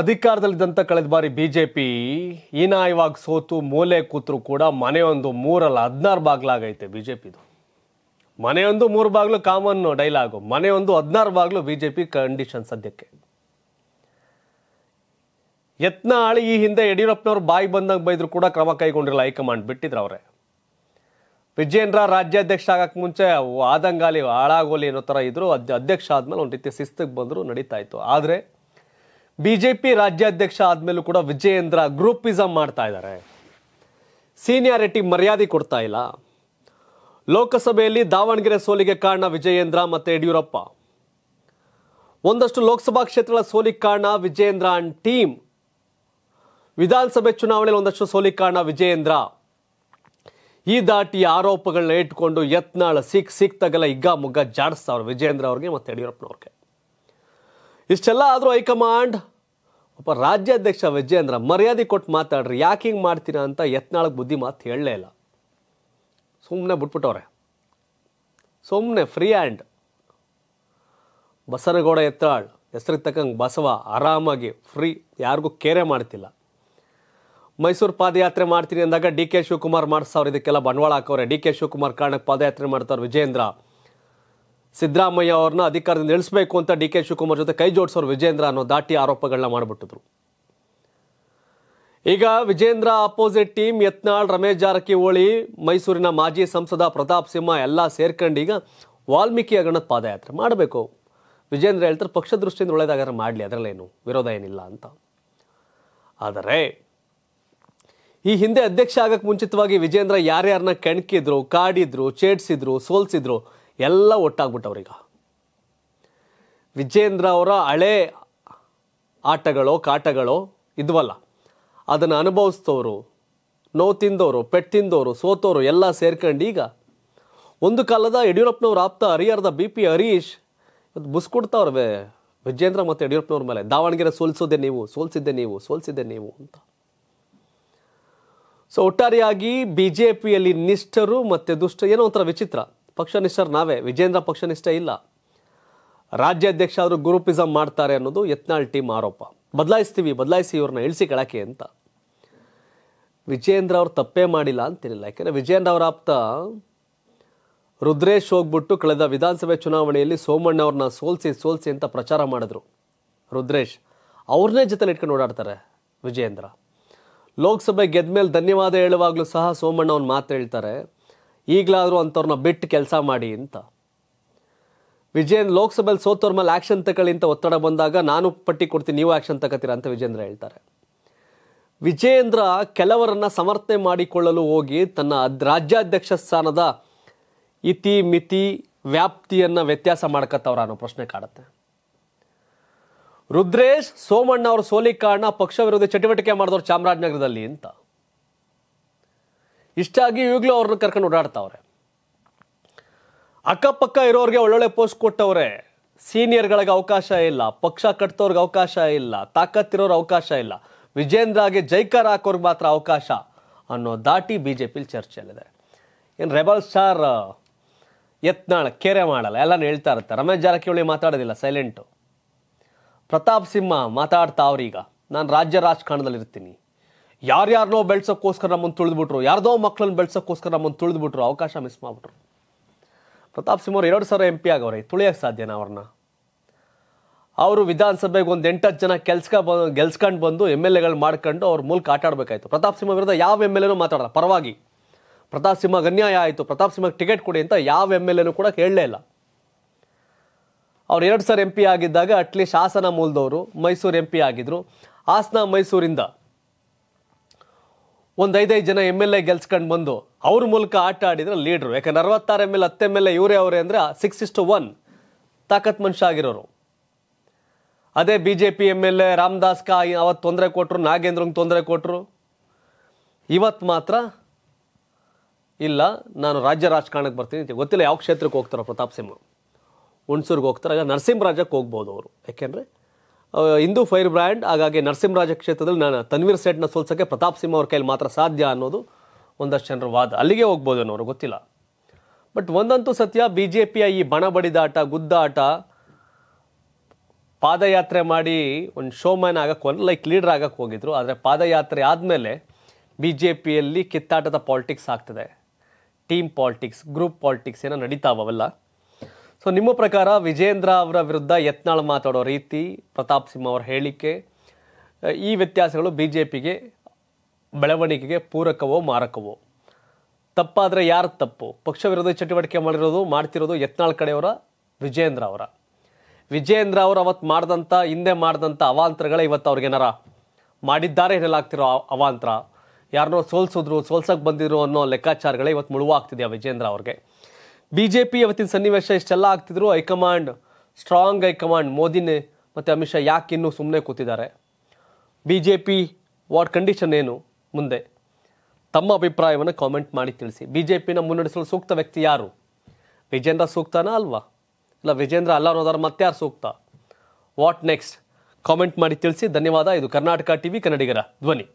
ಅಧಿಕಾರದಲ್ಲಿದ್ದಂಥ ಕಳೆದ ಬಾರಿ B J BJP ಇವಾಗ ಸೋತು ಮೂಲೆ ಕೂತ್ರು ಕೂಡ ಮನೆಯೊಂದು ಮೂರಲ್ಲ ಹದಿನಾರು ಬಾಗ್ಲಾಗೈತೆ ಪಿದು ಮನೆಯೊಂದು ಮೂರು ಬಾಗಿಲು ಕಾಮನ್ ಡೈಲಾಗು ಮನೆಯೊಂದು ಹದಿನಾರು ಬಾಗಿಲು ಬಿ ಜೆ ಪಿ ಕಂಡೀಷನ್ ಸದ್ಯಕ್ಕೆ ಯತ್ನಾಳಿ ಈ ಹಿಂದೆ ಯಡಿಯೂರಪ್ಪನವರು ಬಾಯಿ ಬಂದಾಗ ಬೈದರೂ ಕೂಡ ಕ್ರಮ ಕೈಗೊಂಡಿರಲ್ಲ ಹೈಕಮಾಂಡ್ ಬಿಟ್ಟಿದ್ರು ಅವರೇ ವಿಜಯೇಂದ್ರ ರಾಜ್ಯಾಧ್ಯಕ್ಷ ಆಗಕ್ಕೆ ಮುಂಚೆ ಆದಂಗಾಲಿ ಹಾಳಾಗೋಲಿ ಅನ್ನೋ ಥರ ಇದ್ರು ಅಧ್ಯಕ್ಷ ಆದಮೇಲೆ ಒಂದು ರೀತಿ ಶಿಸ್ತಿಗೆ ಬಂದರೂ ನಡೀತಾ ಇತ್ತು ಆದರೆ ಬಿಜೆಪಿ ರಾಜ್ಯಾಧ್ಯಕ್ಷ ಆದ್ಮೇಲೂ ಕೂಡ ವಿಜಯೇಂದ್ರ ಗ್ರೂಪಿಸಂ ಮಾಡ್ತಾ ಇದ್ದಾರೆ ಸೀನಿಯಾರಿಟಿ ಮರ್ಯಾದೆ ಕೊಡ್ತಾ ಇಲ್ಲ ಲೋಕಸಭೆಯಲ್ಲಿ ದಾವಣಗೆರೆ ಸೋಲಿಗೆ ಕಾರಣ ವಿಜಯೇಂದ್ರ ಮತ್ತು ಯಡಿಯೂರಪ್ಪ ಒಂದಷ್ಟು ಲೋಕಸಭಾ ಕ್ಷೇತ್ರಗಳ ಸೋಲಿಗೆ ಕಾರಣ ವಿಜಯೇಂದ್ರ ಅಂಡ್ ಟೀಮ್ ವಿಧಾನಸಭೆ ಚುನಾವಣೆಯಲ್ಲಿ ಒಂದಷ್ಟು ಸೋಲಿಗೆ ಕಾರಣ ವಿಜಯೇಂದ್ರ ಈ ದಾಟಿ ಆರೋಪಗಳನ್ನ ಇಟ್ಕೊಂಡು ಯತ್ನಾಳ ಸಿಕ್ ಸಿಕ್ ತಗಲ ಹಿಗ್ಗ ಮುಗ್ಗ ಜಾಡಿಸ್ತಾವ್ರು ವಿಜಯೇಂದ್ರ ಅವ್ರಿಗೆ ಮತ್ತು ಯಡಿಯೂರಪ್ಪನವ್ರಿಗೆ ಇಷ್ಟೆಲ್ಲ ಆದರೂ ಹೈಕಮಾಂಡ್ ಒಬ್ಬ ರಾಜ್ಯಾಧ್ಯಕ್ಷ ವಿಜಯೇಂದ್ರ ಮರ್ಯಾದೆ ಕೊಟ್ಟು ಮಾತಾಡ್ರಿ ಯಾಕೆ ಹಿಂಗೆ ಮಾಡ್ತೀರಾ ಅಂತ ಯತ್ನಾಳಕ್ಕೆ ಬುದ್ಧಿ ಮಾತು ಹೇಳಲೇ ಇಲ್ಲ ಸುಮ್ಮನೆ ಬಿಟ್ಬಿಟ್ಟವ್ರೆ ಸುಮ್ಮನೆ ಫ್ರೀ ಹ್ಯಾಂಡ್ ಬಸನಗೌಡ ಎತ್ತಾಳ್ ಹೆಸರಿಗೆ ತಕ್ಕಂಗೆ ಬಸವ ಆರಾಮಾಗಿ ಫ್ರೀ ಯಾರಿಗೂ ಕೇರೆ ಮಾಡ್ತಿಲ್ಲ ಮೈಸೂರು ಪಾದಯಾತ್ರೆ ಮಾಡ್ತೀನಿ ಅಂದಾಗ ಡಿ ಕೆ ಶಿವಕುಮಾರ್ ಮಾಡಿಸ್ತಾವ್ರು ಇದಕ್ಕೆಲ್ಲ ಬಂಡವಾಳ ಹಾಕೋರೆ ಡಿ ಕೆ ಶಿವಕುಮಾರ್ ಕಾರಣಕ್ಕೆ ಪಾದಯಾತ್ರೆ ಮಾಡ್ತಾರೆ ವಿಜಯೇಂದ್ರ ಸಿದ್ದರಾಮಯ್ಯ ಅವ್ರನ್ನ ಅಧಿಕಾರದಿಂದ ಇಳಿಸಬೇಕು ಅಂತ ಡಿ ಕೆ ಶಿವಕುಮಾರ್ ಜೊತೆ ಕೈ ಜೋಡಿಸೋರು ವಿಜೇಂದ್ರ ಅನ್ನೋ ದಾಟಿ ಆರೋಪಗಳನ್ನ ಮಾಡಿಬಿಟ್ಟಿದ್ರು ಈಗ ವಿಜೇಂದ್ರ ಅಪೋಸಿಟ್ ಟೀಮ್ ಯತ್ನಾಳ್ ರಮೇಶ್ ಜಾರಕಿಹೊಳಿ ಮೈಸೂರಿನ ಮಾಜಿ ಸಂಸದ ಪ್ರತಾಪ್ ಸಿಂಹ ಎಲ್ಲ ಸೇರ್ಕೊಂಡು ಈಗ ವಾಲ್ಮೀಕಿ ಅಗಣದ ಪಾದಯಾತ್ರೆ ಮಾಡಬೇಕು ವಿಜೇಂದ್ರ ಹೇಳ್ತಾರೆ ಪಕ್ಷ ದೃಷ್ಟಿಯಿಂದ ಮಾಡ್ಲಿ ಮಾಡಲಿ ಅದರಲ್ಲೇನು ವಿರೋಧ ಏನಿಲ್ಲ ಅಂತ ಆದರೆ ಈ ಹಿಂದೆ ಅಧ್ಯಕ್ಷ ಆಗಕ್ಕೆ ಮುಂಚಿತವಾಗಿ ವಿಜೇಂದ್ರ ಯಾರ್ಯಾರನ್ನ ಕೆಣಕಿದ್ರು ಕಾಡಿದ್ರು ಚೇಡ್ಸಿದ್ರು ಸೋಲ್ಸಿದ್ರು ಎಲ್ಲ ಒಟ್ಟಾಗ್ಬಿಟ್ಟವ್ರೀಗ ವಿಜೇಂದ್ರ ಅವರ ಹಳೆ ಆಟಗಳು ಕಾಟಗಳೋ ಇದ್ವಲ್ಲ ಅದನ್ನು ಅನುಭವಿಸ್ತವರು ನೋವು ತಿಂದವರು ಪೆಟ್ಟು ತಿಂದವರು ಸೋತವರು ಎಲ್ಲ ಸೇರ್ಕೊಂಡು ಈಗ ಒಂದು ಕಾಲದ ಯಡಿಯೂರಪ್ಪನವ್ರ ಆಪ್ತ ಹರಿಹರದ ಬಿ ಪಿ ಹರೀಶ್ ಇವತ್ತು ವೇ ವಿಜೇಂದ್ರ ಮತ್ತು ಯಡಿಯೂರಪ್ಪನವ್ರ ಮೇಲೆ ದಾವಣಗೆರೆ ಸೋಲಿಸೋದೆ ನೀವು ಸೋಲ್ಸಿದ್ದೆ ನೀವು ಸೋಲ್ಸಿದ್ದೆ ನೀವು ಅಂತ ಸೊ ಒಟ್ಟಾರೆಯಾಗಿ ಬಿ ಜೆ ಪಿಯಲ್ಲಿ ನಿಷ್ಠರು ಮತ್ತು ದುಷ್ಟ ಏನೋ ಒಂಥರ ವಿಚಿತ್ರ ಪಕ್ಷನಿಷ್ಠರು ನಾವೇ ವಿಜೇಂದ್ರ ಪಕ್ಷನಿಷ್ಠ ಇಲ್ಲ ರಾಜ್ಯಾಧ್ಯಕ್ಷ ಆದರೂ ಗುರುಪಿಸಮ್ ಮಾಡ್ತಾರೆ ಅನ್ನೋದು ಯತ್ನಾಳ್ ಟೀಮ್ ಆರೋಪ ಬದಲಾಯಿಸ್ತೀವಿ ಬದಲಾಯಿಸಿ ಇವ್ರನ್ನ ಇಳಿಸಿ ಕೆಳಕ್ಕೆ ಅಂತ ವಿಜೇಂದ್ರ ಅವ್ರು ತಪ್ಪೇ ಮಾಡಿಲ್ಲ ಅಂತೇನಿಲ್ಲ ಯಾಕೆಂದರೆ ವಿಜೇಂದ್ರ ಅವರ ಆಪ್ತ ರುದ್ರೇಶ್ ಹೋಗ್ಬಿಟ್ಟು ಕಳೆದ ವಿಧಾನಸಭೆ ಚುನಾವಣೆಯಲ್ಲಿ ಸೋಮಣ್ಣ ಅವ್ರನ್ನ ಸೋಲ್ಸಿ ಸೋಲ್ಸಿ ಅಂತ ಪ್ರಚಾರ ಮಾಡಿದ್ರು ರುದ್ರೇಶ್ ಅವ್ರನ್ನೇ ಜೊತೆಲಿ ಇಟ್ಕೊಂಡು ಓಡಾಡ್ತಾರೆ ವಿಜೇಂದ್ರ ಲೋಕಸಭೆ ಗೆದ್ದ ಮೇಲೆ ಧನ್ಯವಾದ ಹೇಳುವಾಗಲೂ ಸಹ ಸೋಮಣ್ಣ ಅವ್ನ ಮಾತು ಹೇಳ್ತಾರೆ ಈಗಲಾದರೂ ಅಂಥವ್ರನ್ನ ಬಿಟ್ಟು ಕೆಲಸ ಮಾಡಿ ಅಂತ ವಿಜಯನ್ ಲೋಕಸಭೆಯಲ್ಲಿ ಸೋತೋರ್ ಮೇಲೆ ಆ್ಯಕ್ಷನ್ ತಗೊಳ್ಳಿ ಅಂತ ಒತ್ತಡ ಬಂದಾಗ ನಾನು ಪಟ್ಟಿ ಕೊಡ್ತೀನಿ ನೀವು ಆ್ಯಕ್ಷನ್ ತಗತೀರ ಅಂತ ವಿಜೇಂದ್ರ ಹೇಳ್ತಾರೆ ವಿಜೇಂದ್ರ ಕೆಲವರನ್ನು ಸಮರ್ಥನೆ ಮಾಡಿಕೊಳ್ಳಲು ಹೋಗಿ ತನ್ನ ರಾಜ್ಯಾಧ್ಯಕ್ಷ ಸ್ಥಾನದ ಇತಿ ಮಿತಿ ವ್ಯಾಪ್ತಿಯನ್ನು ವ್ಯತ್ಯಾಸ ಮಾಡ್ಕತ್ತವ್ರ ಅನ್ನೋ ಪ್ರಶ್ನೆ ಕಾಡುತ್ತೆ ರುದ್ರೇಶ್ ಸೋಮಣ್ಣ ಅವರು ಸೋಲಿ ಕಾರಣ ಪಕ್ಷ ವಿರೋಧಿ ಚಟುವಟಿಕೆ ಮಾಡಿದವರು ಚಾಮರಾಜನಗರದಲ್ಲಿ ಅಂತ ಇಷ್ಟಾಗಿ ಈಗಲೂ ಅವ್ರನ್ನ ಕರ್ಕೊಂಡು ಓಡಾಡ್ತಾವ್ರೆ ಅಕ್ಕಪಕ್ಕ ಇರೋರಿಗೆ ಒಳ್ಳೊಳ್ಳೆ ಪೋಸ್ಟ್ ಕೊಟ್ಟವ್ರೆ ಸೀನಿಯರ್ಗಳಿಗೆ ಅವಕಾಶ ಇಲ್ಲ ಪಕ್ಷ ಕಟ್ತವ್ರಿಗೆ ಅವಕಾಶ ಇಲ್ಲ ತಾಕತ್ತಿರೋರು ಅವಕಾಶ ಇಲ್ಲ ವಿಜೇಂದ್ರಗೆ ಜೈಕಾರ ಹಾಕೋರ್ಗೆ ಮಾತ್ರ ಅವಕಾಶ ಅನ್ನೋ ದಾಟಿ ಬಿ ಜೆ ಪಿಲಿ ಚರ್ಚೆಯಲ್ಲಿದೆ ಏನು ರೆಬಲ್ ಸ್ಟಾರ್ ಯತ್ನಾಳ್ ಕೆರೆ ಮಾಡಲ್ಲ ಎಲ್ಲ ಹೇಳ್ತಾ ಇರುತ್ತೆ ರಮೇಶ್ ಜಾರಕಿಹೊಳಿ ಮಾತಾಡೋದಿಲ್ಲ ಸೈಲೆಂಟು ಪ್ರತಾಪ್ ಸಿಂಹ ಮಾತಾಡ್ತಾ ಅವ್ರೀಗ ನಾನು ರಾಜ್ಯ ರಾಜಕಾರಣದಲ್ಲಿರ್ತೀನಿ ಯಾರ್ಯಾರನೋ ಬೆಳ್ಸೋಕ್ಕೋಸ್ಕರ ನಮ್ಮನ್ನು ತುಳಿದ್ಬಿಟ್ರು ಯಾರ್ದೋ ಮಕ್ಕಳನ್ನ ಬೆಳ್ಸೋಕ್ಕೋಸ್ಕರ ನಮ್ಮನ್ನು ತುಳಿದ್ಬಿಟ್ರು ಅವಕಾಶ ಮಿಸ್ ಮಾಡಿಬಿಟ್ರು ಪ್ರತಾಪ್ ಸಿಂಹ ಅವ್ರು ಎರಡು ಸಾವಿರ ಎಂ ಪಿ ಆಗವ್ರೆ ತುಳಿಯೋಕ್ಕೆ ಸಾಧ್ಯನಾ ಅವ್ರನ್ನ ಅವರು ವಿಧಾನಸಭೆಗೆ ಒಂದು ಎಂಟತ್ತು ಜನ ಕೆಲ್ಸಕ ಬ ಗೆಲ್ಸ್ಕೊಂಡು ಬಂದು ಎಮ್ ಎಲ್ ಎಗಳು ಮಾಡ್ಕೊಂಡು ಅವ್ರ ಮೂಲಕ ಆಟ ಆಡಬೇಕಾಯ್ತು ಪ್ರತಾಪ್ ಸಿಂಹ ವಿರುದ್ಧ ಯಾವ ಎಮ್ ಎಲ್ ಎನೂ ಮಾತಾಡಲ್ಲ ಪರವಾಗಿ ಪ್ರತಾಪ್ ಸಿಂಹಗೆ ಅನ್ಯಾಯ ಆಯಿತು ಪ್ರತಾಪ್ ಸಿಂಹಕ್ಕೆ ಟಿಕೆಟ್ ಕೊಡಿ ಅಂತ ಯಾವ ಎಮ್ ಎಲ್ ಎನೂ ಕೂಡ ಕೇಳಲೇ ಇಲ್ಲ ಅವ್ರು ಎರಡು ಸಾವಿರ ಎಂ ಪಿ ಆಗಿದ್ದಾಗ ಅಟ್ಲೀಸ್ಟ್ ಹಾಸನ ಮೂಲದವರು ಮೈಸೂರು ಎಂ ಪಿ ಆಗಿದ್ದರು ಹಾಸನ ಮೈಸೂರಿಂದ ಒಂದು ಐದೈದು ಜನ ಎಮ್ ಎಲ್ ಎ ಗೆಲ್ಸ್ಕೊಂಡು ಬಂದು ಅವ್ರ ಮೂಲಕ ಆಟ ಆಡಿದ್ರೆ ಲೀಡ್ರು ಯಾಕಂದ್ರೆ ಅರವತ್ತಾರು ಎಮ್ ಎಲ್ ಹತ್ತು ಎಮ್ ಎಲ್ ಎ ಇವರೇ ಅವರೇ ಅಂದ್ರೆ ಸಿಕ್ಸ್ ಇಸ್ ಟು ಒನ್ ತಾಕತ್ ಮನುಷ್ಯ ಆಗಿರೋರು ಅದೇ B J P M L A Ramdas ಕಾ ಅವತ್ತು ತೊಂದರೆ ಕೊಟ್ಟರು ನಾಗೇಂದ್ರಂಗೆ ತೊಂದರೆ ಕೊಟ್ಟರು ಇವತ್ತು ಮಾತ್ರ ಇಲ್ಲ ನಾನು ರಾಜ್ಯ ರಾಜಕಾರಣಕ್ಕೆ ಬರ್ತೀನಿ ಗೊತ್ತಿಲ್ಲ ಯಾವ ಕ್ಷೇತ್ರಕ್ಕೆ ಹೋಗ್ತಾರೋ ಪ್ರತಾಪ್ ಸಿಂಹ ಹುಣಸೂರಿಗೆ ಹೋಗ್ತಾರೆ ನರಸಿಂಹರಾಜಕ್ಕೆ ಹೋಗ್ಬೋದು ಅವರು ಯಾಕೆಂದರೆ ಹಿಂದೂ ಫೈರ್ ಬ್ರ್ಯಾಂಡ್ ಹಾಗಾಗಿ ನರಸಿಂಹರಾಜ ಕ್ಷೇತ್ರದಲ್ಲಿ ನಾನು ತನ್ವೀರ್ ಸೇಟ್ನ ಸೋಲ್ಸೋಕ್ಕೆ ಪ್ರತಾಪ್ ಸಿಂಹ ಅವ್ರ ಕೈಯಲ್ಲಿ ಮಾತ್ರ ಸಾಧ್ಯ ಅನ್ನೋದು ಒಂದಷ್ಟು ಜನರ ವಾದ ಅಲ್ಲಿಗೆ ಹೋಗ್ಬೋದು ಅನ್ನೋರು ಗೊತ್ತಿಲ್ಲ ಬಟ್ ಒಂದಂತೂ ಸತ್ಯ ಬಿ ಜೆ ಪಿಯ ಈ ಬಣ ಬಡಿದಾಟ ಗುದ್ದಾಟ ಪಾದಯಾತ್ರೆ ಮಾಡಿ ಒಂದು ಶೋಮ್ಯಾನ್ ಆಗಕ್ಕೆ ಒಂದು ಲೈಕ್ ಲೀಡರ್ ಆಗಕ್ಕೆ ಹೋಗಿದ್ರು ಆದರೆ ಪಾದಯಾತ್ರೆ ಆದಮೇಲೆ ಬಿ ಜೆ ಪಿಯಲ್ಲಿ ಕಿತ್ತಾಟದ ಪಾಲಿಟಿಕ್ಸ್ ಆಗ್ತದೆ ಟೀಮ್ ಪಾಲಿಟಿಕ್ಸ್ ಗ್ರೂಪ್ ಪಾಲಿಟಿಕ್ಸ್ ಏನೋ ನಡೀತಾವಲ್ಲ ಸೊ ನಿಮ್ಮ ಪ್ರಕಾರ ವಿಜೇಂದ್ರ ಅವರ ವಿರುದ್ಧ ಯತ್ನಾಳ್ ಮಾತಾಡೋ ರೀತಿ ಪ್ರತಾಪ್ ಸಿಂಹ ಅವರ ಹೇಳಿಕೆ ಈ ವ್ಯತ್ಯಾಸಗಳು ಬಿ ಜೆ ಪಿಗೆ ಬೆಳವಣಿಗೆಗೆ ಪೂರಕವೋ ಮಾರಕವೋ ತಪ್ಪಾದರೆ ಯಾರು ತಪ್ಪು ಪಕ್ಷ ವಿರೋಧಿ ಚಟುವಟಿಕೆ ಮಾಡಿರೋದು ಮಾಡ್ತಿರೋದು ಯತ್ನಾಳ್ ಕಡೆಯವರ ವಿಜೇಂದ್ರ ಅವರ ವಿಜೇಂದ್ರ ಅವರು ಅವತ್ತು ಮಾಡಿದಂಥ ಹಿಂದೆ ಮಾಡಿದಂಥ ಅವಾಂತರಗಳೇ ಇವತ್ತು ಅವ್ರಿಗೇನಾರ ಮಾಡಿದ್ದಾರೆ ಎನ್ನಲಾಗ್ತಿರೋ ಅವಾಂತರ ಯಾರನ್ನೋ ಸೋಲ್ಸಿದ್ರು ಸೋಲ್ಸಕ್ಕೆ ಬಂದಿದ್ರು ಅನ್ನೋ ಲೆಕ್ಕಾಚಾರಗಳೇ ಇವತ್ತು ಮುಳುವಾಗ್ತಿದೆ ವಿಜೇಂದ್ರ ಅವ್ರಿಗೆ ಬಿ ಜೆ ಪಿ ಅವತ್ತಿನ ಸನ್ನಿವೇಶ ಇಷ್ಟೆಲ್ಲ ಆಗ್ತಿದ್ರು ಹೈಕಮಾಂಡ್ ಸ್ಟ್ರಾಂಗ್ ಹೈಕಮಾಂಡ್ ಮೋದಿನೇ ಮತ್ತು ಅಮಿತ್ ಶಾ ಯಾಕೆ ಇನ್ನೂ ಸುಮ್ಮನೆ ಕೂತಿದ್ದಾರೆ B J P what condition ಏನು ಮುಂದೆ ತಮ್ಮ ಅಭಿಪ್ರಾಯವನ್ನು ಕಾಮೆಂಟ್ ಮಾಡಿ ತಿಳಿಸಿ ಬಿ ಜೆ ಪಿನ ಮುನ್ನಡೆಸಲು ಸೂಕ್ತ ವ್ಯಕ್ತಿ ಯಾರು ವಿಜೇಂದ್ರ ಸೂಕ್ತನಾ ಅಲ್ವಾ ಇಲ್ಲ ವಿಜೇಂದ್ರ ಅಲ್ಲ ಅನ್ನೋದಾರ ಮತ್ತಾರು ಸೂಕ್ತ ವಾಟ್ ನೆಕ್ಸ್ಟ್ ಕಾಮೆಂಟ್ ಮಾಡಿ ತಿಳಿಸಿ ಧನ್ಯವಾದ ಇದು ಕರ್ನಾಟಕ ಟಿ ವಿ ಕನ್ನಡಿಗರ ಧ್ವನಿ